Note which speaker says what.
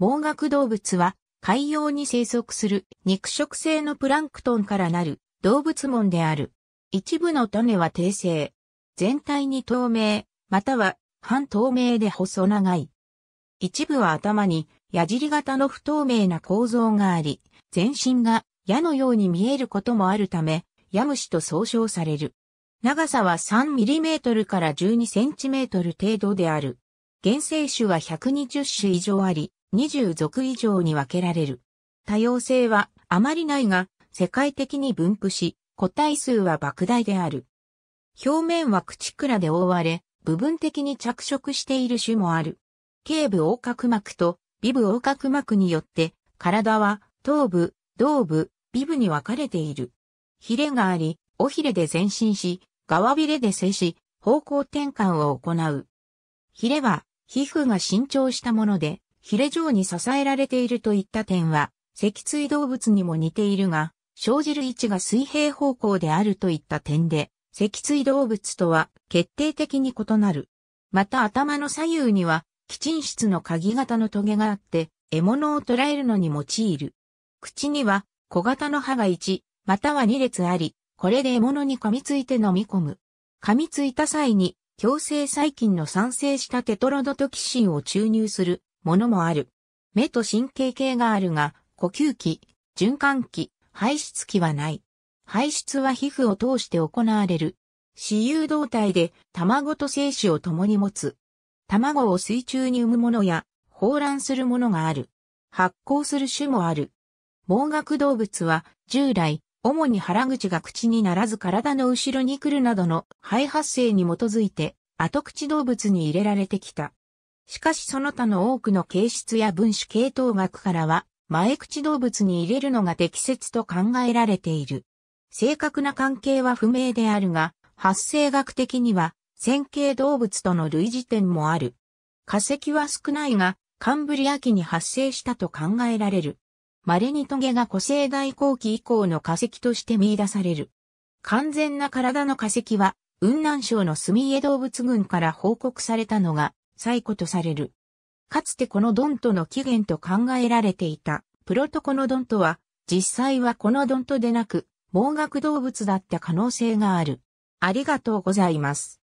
Speaker 1: 盲学動物は海洋に生息する肉食性のプランクトンからなる動物門である。一部の種は低性。全体に透明、または半透明で細長い。一部は頭に矢尻型の不透明な構造があり、全身が矢のように見えることもあるため、矢虫と総称される。長さは3トルから1 2トル程度である。原生種は120種以上あり、20族以上に分けられる。多様性はあまりないが、世界的に分布し、個体数は莫大である。表面は口倉で覆われ、部分的に着色している種もある。頸部横隔膜と尾部横隔膜によって、体は頭部、胴部、尾部に分かれている。ヒレがあり、尾ヒレで前進し、側ビレで静し、方向転換を行う。ヒレは皮膚が伸長したもので、ヒレ状に支えられているといった点は、脊椎動物にも似ているが、生じる位置が水平方向であるといった点で、脊椎動物とは決定的に異なる。また頭の左右には、チン室の鍵型の棘があって、獲物を捕らえるのに用いる。口には小型の歯が1、または2列あり、これで獲物に噛みついて飲み込む。噛みついた際に、強制細菌の酸性したテトロドトキシンを注入するものもある。目と神経系があるが、呼吸器、循環器、排出器はない。排出は皮膚を通して行われる。死有動体で卵と精子を共に持つ。卵を水中に産むものや、放卵するものがある。発酵する種もある。盲学動物は従来、主に腹口が口にならず体の後ろに来るなどの肺発生に基づいて、後口動物に入れられてきた。しかしその他の多くの形質や分子系統学からは、前口動物に入れるのが適切と考えられている。正確な関係は不明であるが、発生学的には、線形動物との類似点もある。化石は少ないが、カンブリア紀に発生したと考えられる。稀にトゲが古生代後期以降の化石として見出される。完全な体の化石は、雲南省のスミエ動物群から報告されたのが、最古とされる。かつてこのドントの起源と考えられていた、プロトコノドントは、実際はこのドントでなく、盲学動物だった可能性がある。ありがとうございます。